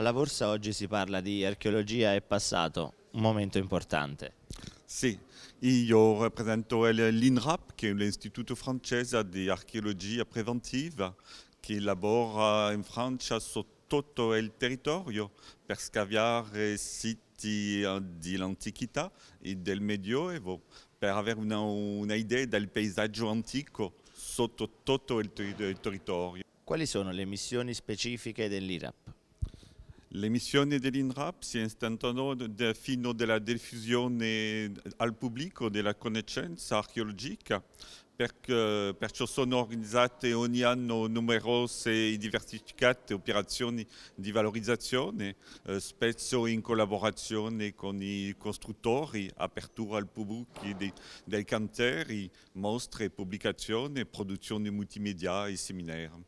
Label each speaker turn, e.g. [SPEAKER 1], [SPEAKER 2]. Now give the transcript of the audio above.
[SPEAKER 1] Alla borsa oggi si parla di archeologia e passato, un momento importante.
[SPEAKER 2] Sì, io rappresento l'INRAP, che è l'Istituto francese di archeologia preventiva, che lavora in Francia su tutto il territorio per scaviare siti eh, dell'antichità e del Medioevo, per avere una, una idea del paesaggio antico sotto tutto il territorio. Quali sono le missioni specifiche dell'IRAP? L'emissione dell'INRAP si è instantanea fino alla diffusione al pubblico della conoscenza archeologica, perché, perciò sono organizzate ogni anno numerose e diversificate operazioni di valorizzazione, eh, spesso in collaborazione con i costruttori, apertura al pubblico dei, dei cantieri, mostre, pubblicazioni, produzioni multimedia e seminari.